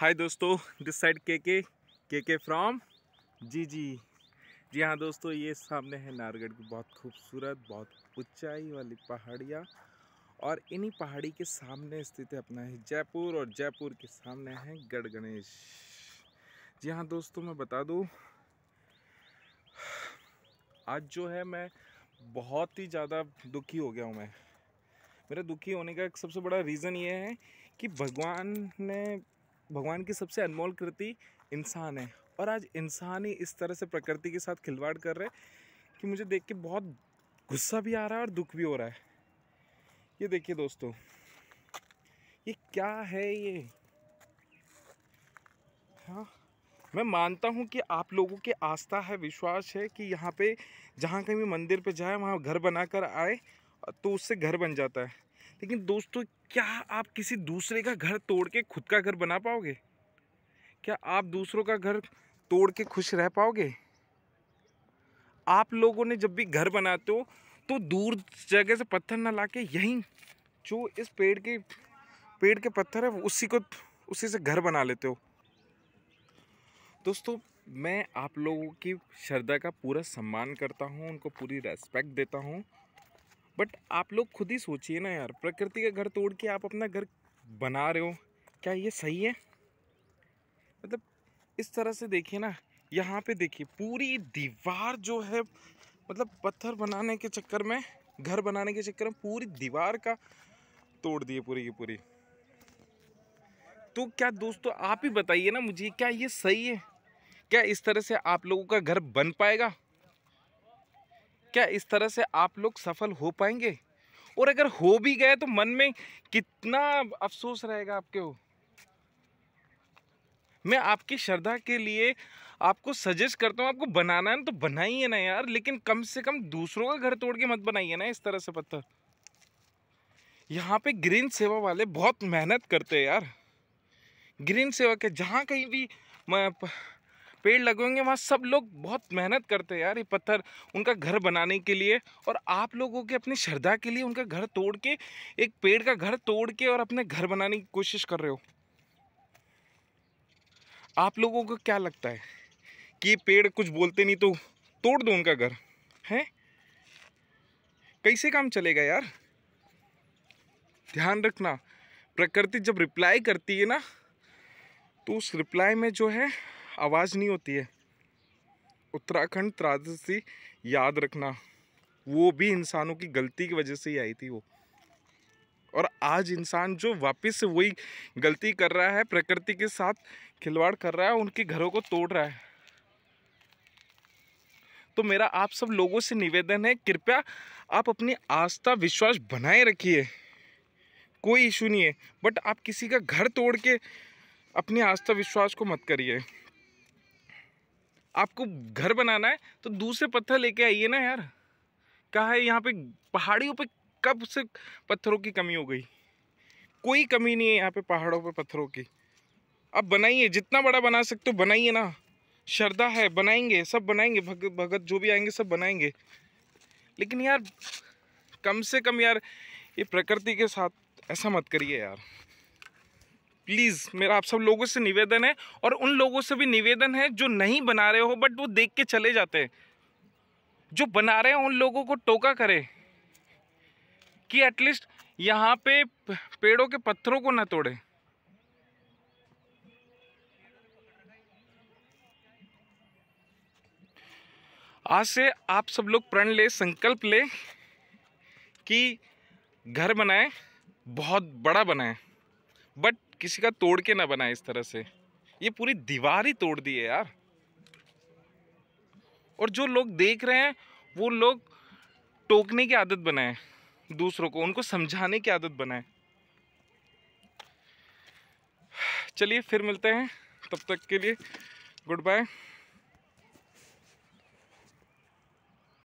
हाय दोस्तों this side के के के के फ्रॉम जी जी जी हाँ दोस्तों ये सामने है नारगढ़ की बहुत खूबसूरत बहुत ऊंचाई वाली पहाड़ियाँ और इन्हीं पहाड़ी के सामने स्थित है अपना है जयपुर और जयपुर के सामने है गढ़ गणेश जी हाँ दोस्तों मैं बता दूँ आज जो है मैं बहुत ही ज़्यादा दुखी हो गया हूँ मैं मेरा दुखी होने का एक सबसे बड़ा रीज़न ये है कि भगवान ने भगवान की सबसे अनमोल कृति इंसान है और आज इंसान ही इस तरह से प्रकृति के साथ खिलवाड़ कर रहे कि मुझे देख के बहुत गुस्सा भी आ रहा है और दुख भी हो रहा है ये देखिए दोस्तों ये क्या है ये हाँ मैं मानता हूँ कि आप लोगों की आस्था है विश्वास है कि यहाँ पे जहाँ कहीं भी मंदिर पे जाए वहाँ घर बना कर आए तो उससे घर बन जाता है लेकिन दोस्तों क्या आप किसी दूसरे का घर तोड़ के खुद का घर बना पाओगे क्या आप दूसरों का घर तोड़ के खुश रह पाओगे आप लोगों ने जब भी घर बनाते हो तो दूर जगह से पत्थर ना ला के यहीं जो इस पेड़ के पेड़ के पत्थर है उसी को उसी से घर बना लेते हो दोस्तों मैं आप लोगों की श्रद्धा का पूरा सम्मान करता हूँ उनको पूरी रेस्पेक्ट देता हूँ बट आप लोग खुद ही सोचिए ना यार प्रकृति का घर तोड़ के आप अपना घर बना रहे हो क्या ये सही है मतलब इस तरह से देखिए ना यहाँ पे देखिए पूरी दीवार जो है मतलब पत्थर बनाने के चक्कर में घर बनाने के चक्कर में पूरी दीवार का तोड़ दिए पूरी की पूरी तो क्या दोस्तों आप ही बताइए ना मुझे क्या ये सही है क्या इस तरह से आप लोगों का घर बन पाएगा क्या इस तरह से आप लोग सफल हो पाएंगे और अगर हो भी गए तो मन में कितना अफसोस रहेगा आपके वो मैं आपकी श्रद्धा के लिए आपको सजेस्ट करता हूँ आपको बनाना है ना तो बनाइए ना यार लेकिन कम से कम दूसरों का घर तोड़ के मत बनाइए ना इस तरह से पत्थर यहाँ पे ग्रीन सेवा वाले बहुत मेहनत करते हैं यार ग्रीन सेवा के जहाँ कहीं भी मैं प... पेड़ लगेंगे वहाँ सब लोग बहुत मेहनत करते हैं यार ये पत्थर उनका घर बनाने के लिए और आप लोगों के अपनी श्रद्धा के लिए उनका घर तोड़ के एक पेड़ का घर तोड़ के और अपने घर बनाने की कोशिश कर रहे हो आप लोगों को क्या लगता है कि ये पेड़ कुछ बोलते नहीं तो तोड़ दो उनका घर है कैसे काम चलेगा यार ध्यान रखना प्रकृति जब रिप्लाई करती है ना तो उस रिप्लाई में जो है आवाज़ नहीं होती है उत्तराखंड त्रासदी याद रखना वो भी इंसानों की गलती की वजह से ही आई थी वो और आज इंसान जो वापस से वही गलती कर रहा है प्रकृति के साथ खिलवाड़ कर रहा है उनके घरों को तोड़ रहा है तो मेरा आप सब लोगों से निवेदन है कृपया आप अपनी आस्था विश्वास बनाए रखिए कोई इशू नहीं है बट आप किसी का घर तोड़ के अपनी आस्था विश्वास को मत करिए आपको घर बनाना है तो दूसरे पत्थर लेके आइए ना यार कहा है यहाँ पे पहाड़ियों पे कब से पत्थरों की कमी हो गई कोई कमी नहीं है यहाँ पे पहाड़ों पे पत्थरों की अब बनाइए जितना बड़ा बना सकते हो बनाइए ना श्रद्धा है बनाएंगे सब बनाएंगे भग, भगत जो भी आएंगे सब बनाएंगे लेकिन यार कम से कम यार ये प्रकृति के साथ ऐसा मत करिए यार प्लीज़ मेरा आप सब लोगों से निवेदन है और उन लोगों से भी निवेदन है जो नहीं बना रहे हो बट वो देख के चले जाते हैं जो बना रहे हैं उन लोगों को टोका करें कि एटलीस्ट यहाँ पे पेड़ों के पत्थरों को ना तोड़े आज से आप सब लोग प्रण ले संकल्प ले कि घर बनाए बहुत बड़ा बनाए बट किसी का तोड़ के ना बनाए इस तरह से ये पूरी दीवार ही तोड़ दी है यार और जो लोग देख रहे हैं वो लोग टोकने की आदत बनाए दूसरों को उनको समझाने की आदत बनाए चलिए फिर मिलते हैं तब तक के लिए गुड बाय